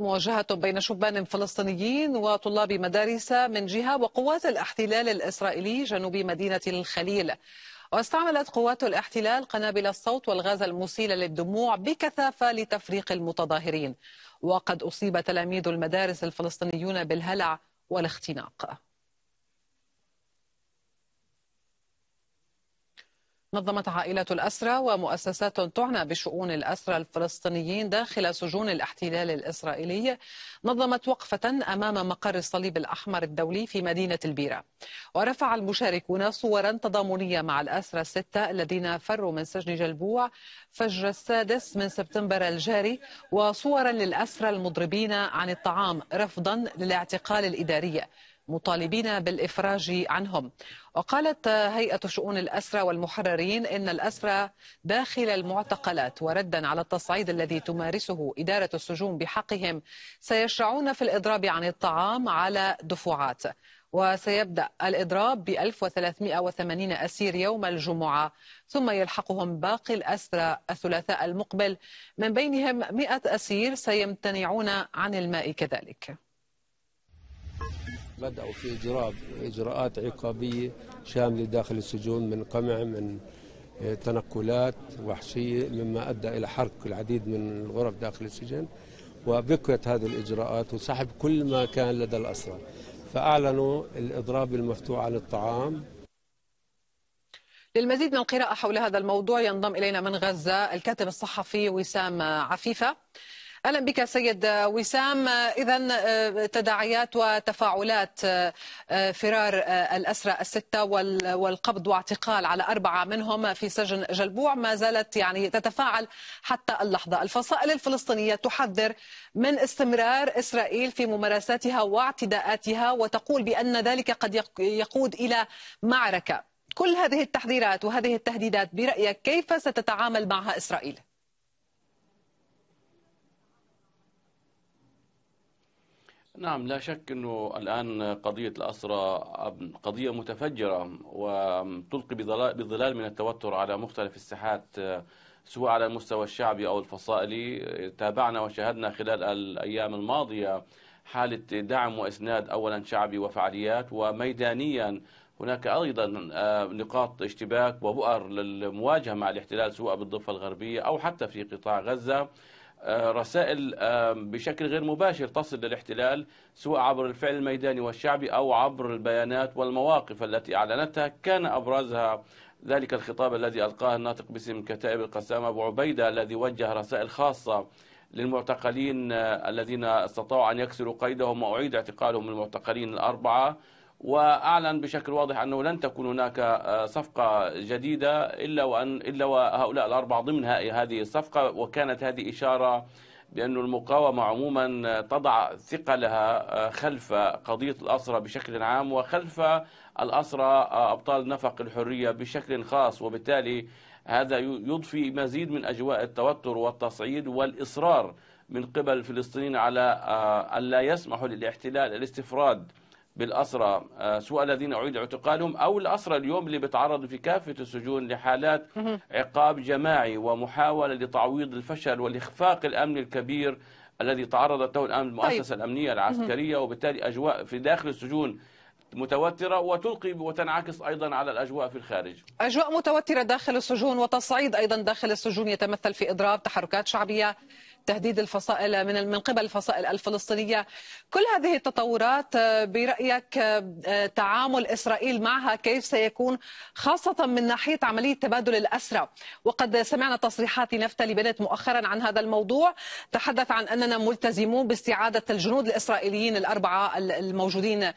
مواجهة بين شبان فلسطينيين وطلاب مدارس من جهة وقوات الاحتلال الإسرائيلي جنوب مدينة الخليل واستعملت قوات الاحتلال قنابل الصوت والغاز المسيل للدموع بكثافة لتفريق المتظاهرين وقد أصيب تلاميذ المدارس الفلسطينيون بالهلع والاختناق نظمت عائلة الأسرى ومؤسسات تعنى بشؤون الأسرى الفلسطينيين داخل سجون الاحتلال الإسرائيلي نظمت وقفة أمام مقر الصليب الأحمر الدولي في مدينة البيرة ورفع المشاركون صورا تضامنية مع الأسرى الستة الذين فروا من سجن جلبوع فجر السادس من سبتمبر الجاري وصورا للأسرى المضربين عن الطعام رفضا للاعتقال الإداري مطالبين بالإفراج عنهم وقالت هيئة شؤون الأسرى والمحررين إن الأسرى داخل المعتقلات وردا على التصعيد الذي تمارسه إدارة السجون بحقهم سيشرعون في الإضراب عن الطعام على دفعات وسيبدأ الإضراب ب 1380 أسير يوم الجمعة ثم يلحقهم باقي الأسرى الثلاثاء المقبل من بينهم 100 أسير سيمتنعون عن الماء كذلك بدأوا في إجراء إجراءات عقابية شاملة داخل السجون من قمع من آه، تنقلات وحشية مما أدى إلى حرق العديد من الغرف داخل السجن وبقيت هذه الإجراءات وسحب كل ما كان لدى الأسرى فأعلنوا الإضراب المفتوح عن الطعام للمزيد من القراءة حول هذا الموضوع ينضم إلينا من غزة الكاتب الصحفي وسام عفيفة اهلا بك سيد وسام اذا آه، تداعيات وتفاعلات آه، آه، فرار الاسرى السته والقبض واعتقال على اربعه منهم في سجن جلبوع ما زالت يعني تتفاعل حتى اللحظه الفصائل الفلسطينيه تحذر من استمرار اسرائيل في ممارساتها واعتداءاتها وتقول بان ذلك قد يقود الى معركه كل هذه التحذيرات وهذه التهديدات برايك كيف ستتعامل معها اسرائيل نعم لا شك أنه الآن قضية الأسرة قضية متفجرة وتلقي بظلال من التوتر على مختلف الساحات سواء على المستوى الشعبي أو الفصائلي تابعنا وشاهدنا خلال الأيام الماضية حالة دعم وإسناد أولا شعبي وفعاليات وميدانيا هناك أيضا آه، نقاط اشتباك وبؤر للمواجهة مع الاحتلال سواء بالضفة الغربية أو حتى في قطاع غزة آه، رسائل بشكل غير مباشر تصل للاحتلال سواء عبر الفعل الميداني والشعبي أو عبر البيانات والمواقف التي أعلنتها كان أبرزها ذلك الخطاب الذي ألقاه الناطق باسم كتائب القسام أبو عبيدة الذي وجه رسائل خاصة للمعتقلين آه، الذين استطاعوا أن يكسروا قيدهم وأعيد اعتقالهم المعتقلين الأربعة واعلن بشكل واضح انه لن تكون هناك آه، صفقه جديده الا وان الا وهؤلاء الاربعه ضمن هذه الصفقه وكانت هذه اشاره بأن المقاومة عموما آه، تضع ثقلها آه، خلف قضية الأسرى بشكل عام وخلف الأسرى أبطال نفق الحرية بشكل خاص وبالتالي هذا يضفي مزيد من أجواء التوتر والتصعيد والإصرار من قبل الفلسطينيين على أن لا يسمحوا للاحتلال الاستفراد بالأسرى آه، سواء الذين أعيد اعتقالهم أو الأسرى اليوم اللي بيتعرضوا في كافة السجون لحالات عقاب جماعي ومحاولة لتعويض الفشل والإخفاق الأمني الكبير الذي تعرضت له الآن طيب. المؤسسة طيب. الأمنية العسكرية وبالتالي أجواء في داخل السجون متوترة وتلقي وتنعكس أيضا على الأجواء في الخارج أجواء متوترة داخل السجون وتصعيد أيضا داخل السجون يتمثل في إضراب تحركات شعبية تهديد الفصائل من من قبل الفصائل الفلسطينيه كل هذه التطورات آه، برايك آه، آه، تعامل اسرائيل معها كيف سيكون خاصه من ناحيه عمليه تبادل الاسرى وقد سمعنا تصريحات نفتلي بنت مؤخرا عن هذا الموضوع تحدث عن اننا ملتزمون باستعاده الجنود الاسرائيليين الاربعه الموجودين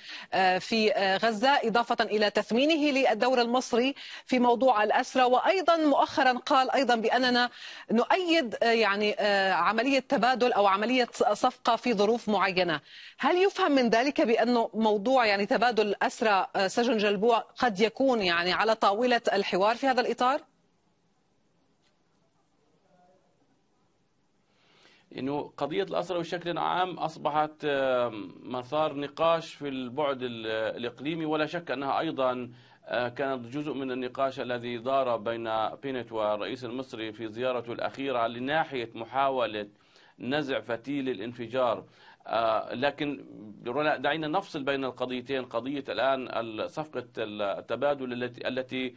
في غزه اضافه الى تثمينه للدور المصري في موضوع الاسرى وايضا مؤخرا قال ايضا باننا نؤيد يعني عمل عملية تبادل أو عملية صفقة في ظروف معينة هل يفهم من ذلك بأنه موضوع يعني تبادل أسرى سجن جلبوع قد يكون يعني على طاولة الحوار في هذا الإطار؟ انه قضيه الاسرى بشكل عام اصبحت مسار نقاش في البعد الاقليمي ولا شك انها ايضا آه، كانت جزء من النقاش الذي دار بين بينت والرئيس المصري في زيارته الاخيره لناحيه محاوله نزع فتيل الانفجار آه، لكن دعينا نفصل بين القضيتين قضية الآن صفقة التبادل التي التي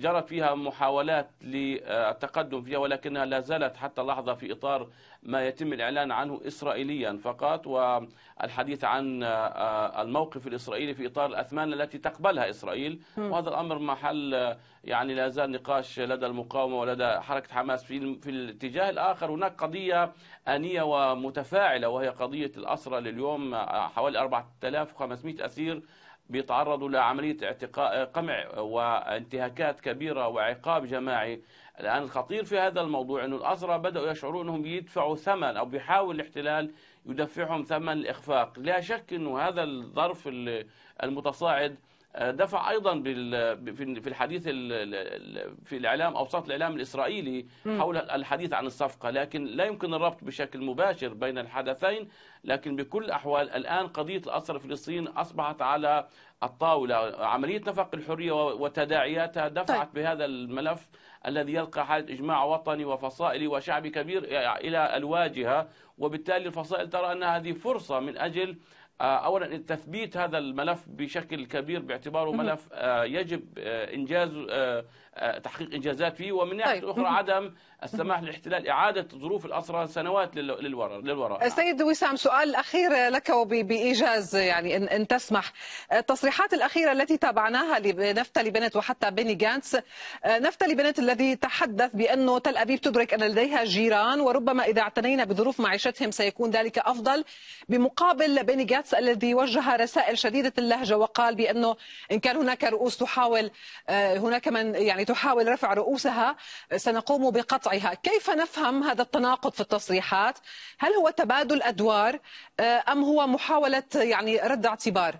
جرت فيها محاولات للتقدم فيها ولكنها لا زالت حتى اللحظة في إطار ما يتم الإعلان عنه إسرائيليا فقط والحديث عن آه، الموقف الإسرائيلي في إطار الأثمان التي تقبلها إسرائيل وهذا الأمر محل يعني لا زال نقاش لدى المقاومة ولدى حركة حماس في, في الاتجاه الآخر هناك قضية آنية ومتفاعلة وهي قضية قضية الأسرى لليوم آه، حوالي 4500 أسير بيتعرضوا لعملية اعتقاء قمع وانتهاكات كبيرة وعقاب جماعي الآن الخطير في هذا الموضوع أن الأسرى بدأوا يشعرون أنهم يدفعوا ثمن أو بيحاول الاحتلال يدفعهم ثمن الإخفاق لا شك أنه هذا الظرف المتصاعد آه، دفع ايضا في الحديث في الاعلام اوساط الاعلام الاسرائيلي حول الحديث عن الصفقه لكن لا يمكن الربط بشكل مباشر بين الحدثين لكن بكل الاحوال الان قضيه الاسر الفلسطينيين اصبحت على الطاوله عمليه نفق الحريه وتداعياتها دفعت طيب. بهذا الملف الذي يلقى حاله اجماع وطني وفصائلي وشعبي كبير الى الواجهه وبالتالي الفصائل ترى ان هذه فرصه من اجل آه، اولا تثبيت هذا الملف بشكل كبير باعتباره ملف آه، يجب آه، انجاز تحقيق انجازات فيه ومن ناحيه طيب. اخرى عدم السماح للاحتلال اعاده ظروف الاسرى سنوات للوراء للوراء السيد وسام سؤال اخير لك وبايجاز يعني ان, إن تسمح التصريحات الاخيره التي تابعناها لنفتلي بنت وحتى بيني جانتس نفتلي بنت الذي تحدث بانه تل ابيب تدرك ان لديها جيران وربما اذا اعتنينا بظروف معيشتهم سيكون ذلك افضل بمقابل بيني جانتس غاتس الذي وجه رسائل شديدة اللهجة وقال بأنه إن كان هناك رؤوس تحاول آه، هناك من يعني تحاول رفع رؤوسها سنقوم بقطعها كيف نفهم هذا التناقض في التصريحات هل هو تبادل أدوار آه، أم هو محاولة يعني رد اعتبار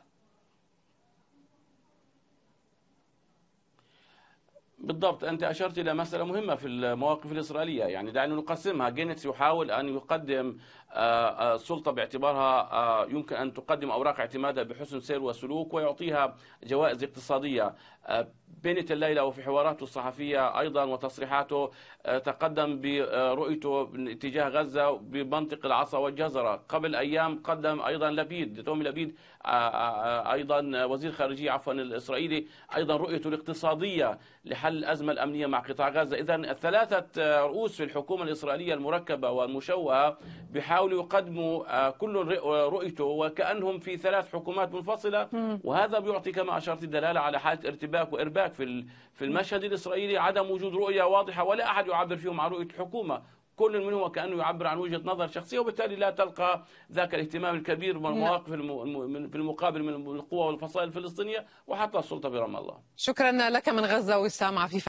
بالضبط أنت أشرت إلى مسألة مهمة في المواقف الإسرائيلية يعني دعنا نقسمها جينيتس يحاول أن يقدم السلطة آه، آه، باعتبارها آه، يمكن أن تقدم أوراق اعتمادها بحسن سير وسلوك ويعطيها جوائز اقتصادية بينت الليلة وفي حواراته الصحفية أيضا وتصريحاته تقدم برؤيته اتجاه غزة بمنطق العصا والجزرة قبل أيام قدم أيضا لبيد تومي لبيد أيضا وزير خارجية عفوا الإسرائيلي أيضا رؤيته الاقتصادية لحل حل الأزمة الأمنية مع قطاع غزة إذا الثلاثة رؤوس في الحكومة الإسرائيلية المركبة والمشوهة بيحاولوا يقدموا آه، كل رؤيته وكأنهم في ثلاث حكومات منفصلة وهذا بيعطي كما أشرت دلالة على حالة ارتباك وإرباك في في المشهد الإسرائيلي عدم وجود رؤية واضحة ولا أحد يعبر فيهم عن رؤية الحكومة كل منهم كأنه يعبر عن وجهة نظر شخصية وبالتالي لا تلقى ذاك الاهتمام الكبير بالمواقف نعم. في المقابل من القوى والفصائل الفلسطينية وحتى السلطة برام الله شكرا لك من غزة وسام عفيف